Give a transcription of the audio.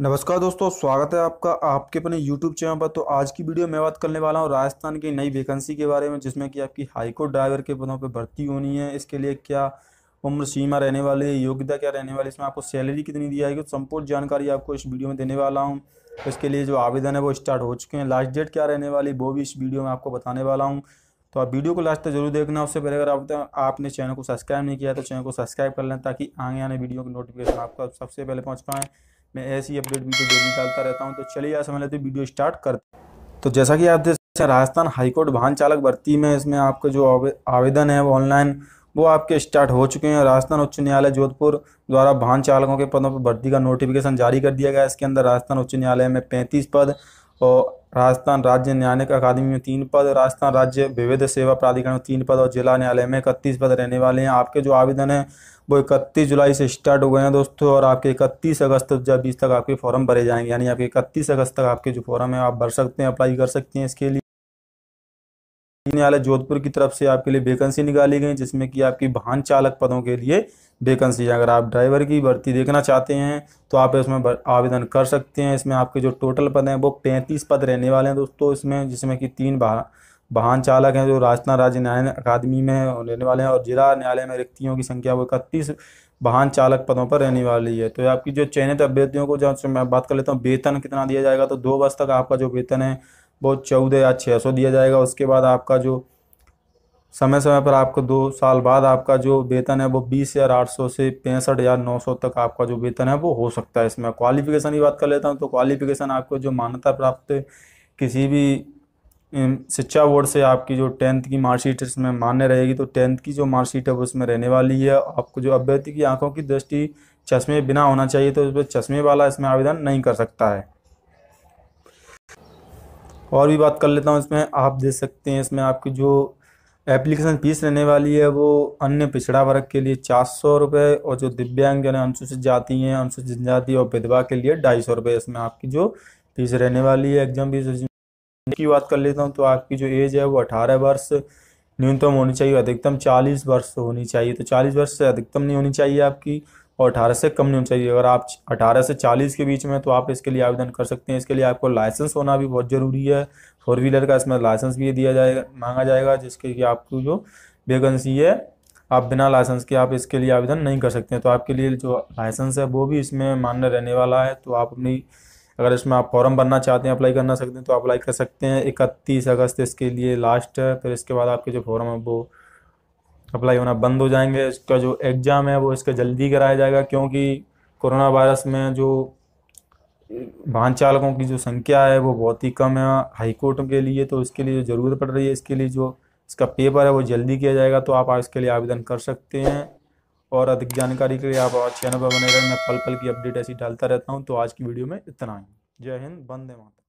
नमस्कार दोस्तों स्वागत है आपका आपके अपने यूट्यूब चैनल पर तो आज की वीडियो में बात करने वाला हूँ राजस्थान की नई वैकेंसी के बारे में जिसमें कि आपकी हाईकोर्ट ड्राइवर के पदों पर भर्ती होनी है इसके लिए क्या उम्र सीमा रहने वाली है योग्यता क्या रहने वाली है इसमें आपको सैलरी कितनी दी जाएगी संपूर्ण जानकारी आपको इस वीडियो में देने वाला हूँ तो इसके लिए जो आवेदन है वो स्टार्ट हो चुके हैं लास्ट डेट क्या रहने वाली वो भी इस वीडियो में आपको बताने वाला हूँ तो आप वीडियो को लास्ट तक जरूर देखना उससे पहले अगर आप आपने चैनल को सब्सक्राइब नहीं किया तो चैनल को सब्सक्राइब कर लें ताकि आगे आने वीडियो की नोटिफिकेशन आपका सबसे पहले पहुँच पाएँ मैं ऐसी अपडेट वीडियो तो डेली डालता रहता हूँ तो चलिए आज समझ लेते हैं वीडियो स्टार्ट करते तो जैसा कि आप देख सकते हैं राजस्थान हाईकोर्ट वाहन चालक भर्ती में इसमें आपका जो आवेदन है वो ऑनलाइन वो आपके स्टार्ट हो चुके हैं राजस्थान उच्च न्यायालय जोधपुर द्वारा वाहन चालकों के पदों पर भर्ती का नोटिफिकेशन जारी कर दिया गया इसके अंदर राजस्थान उच्च न्यायालय में पैंतीस पद और राजस्थान राज्य न्यायिक अकादमी में तीन पद राजस्थान राज्य विविध सेवा प्राधिकरण में तीन पद और जिला न्यायालय में इकतीस पद रहने वाले हैं आपके जो आवेदन है वो इकतीस जुलाई से स्टार्ट हो गए हैं दोस्तों और आपके इकतीस अगस्त दो हज़ार बीस तक आपके फॉर्म भरे जाएंगे यानी आपके इकतीस अगस्त तक आपके जो फॉर्म है आप भर सकते हैं अप्लाई कर सकते हैं इसके लिए न्यायालय जोधपुर की तरफ से आपके लिए वेकेंसी निकाली गई जिसमें कि आपकी वाहन चालक पदों के लिए वेकेंसी अगर आप ड्राइवर की भर्ती देखना चाहते हैं तो आप इसमें आवेदन कर सकते हैं इसमें आपके जो टोटल पद हैं वो पैंतीस पद रहने वाले हैं दोस्तों इसमें जिसमें कि तीन वाहन चालक हैं जो राजस्थान राज्य न्याय अकादमी में रहने वाले हैं और जिला न्यायालय में रिक्तियों की संख्या वो इकतीस वाहन चालक पदों पर रहने वाली है तो आपकी जो चयनित अभ्यर्थियों को जहाँ मैं बात कर लेता हूँ वेतन कितना दिया जाएगा तो दो वर्ष तक आपका जो वेतन है वो चौदह या छः सौ दिया जाएगा उसके बाद आपका जो समय समय पर आपको दो साल बाद आपका जो वेतन है वो बीस या आठ सौ से पैंसठ या नौ सौ तक आपका जो वेतन है वो हो सकता है इसमें क्वालिफिकेशन की बात कर लेता हूँ तो क्वालिफिकेशन आपको जो मान्यता प्राप्त किसी भी शिक्षा बोर्ड से आपकी जो टेंथ की मार्कशीट इसमें मान्य रहेगी तो टेंथ की जो मार्कशीट है वो उसमें रहने वाली है आपको जो अभ्यर्थी की आंखों की दृष्टि चश्मे बिना होना चाहिए तो उस पर चश्मे वाला इसमें आवेदन नहीं कर सकता है और भी बात कर लेता हूँ इसमें आप देख सकते हैं इसमें आपकी जो एप्लीकेशन फीस रहने वाली है वो अन्य पिछड़ा वर्ग के लिए चार सौ रुपये और जो दिव्यांगजन अनुसूचित जाति हैं अनुसूचित जनजाति और विधवा के लिए ढाई सौ रुपये इसमें आपकी जो फीस रहने वाली है एग्जाम फीस की बात कर लेता हूँ तो आपकी जो एज है वो अठारह वर्ष न्यूनतम होनी चाहिए अधिकतम चालीस वर्ष होनी चाहिए तो चालीस वर्ष से अधिकतम नहीं होनी चाहिए आपकी और अठारह से कम नहीं होनी चाहिए अगर आप अठारह से चालीस के बीच में तो आप इसके लिए आवेदन कर सकते हैं इसके लिए आपको लाइसेंस होना भी बहुत ज़रूरी है फोर व्हीलर का इसमें लाइसेंस भी दिया जाएगा मांगा जाएगा जिसके कि आपको जो वेकेंसी है आप बिना लाइसेंस के आप इसके लिए आवेदन नहीं कर सकते हैं तो आपके लिए जो लाइसेंस है वो भी इसमें मान्य रहने वाला है तो आप अपनी अगर इसमें आप फॉर्म भरना चाहते हैं अप्लाई करना सकते हैं तो अप्लाई कर सकते हैं इकतीस अगस्त इसके लिए लास्ट है फिर इसके बाद आपके जो फॉर्म है वो अप्लाई होना बंद हो जाएंगे इसका जो एग्ज़ाम है वो इसका जल्दी कराया जाएगा क्योंकि कोरोना वायरस में जो वाहन चालकों की जो संख्या है वो बहुत ही कम है हाई कोर्ट के लिए तो इसके लिए जो ज़रूरत पड़ रही है इसके लिए जो इसका पेपर है वो जल्दी किया जाएगा तो आप इसके लिए आवेदन कर सकते हैं और अधिक जानकारी के लिए आप चैनल पर बने रहें मैं पल पल की अपडेट ऐसी डालता रहता हूँ तो आज की वीडियो में इतना ही जय हिंद बंदे माता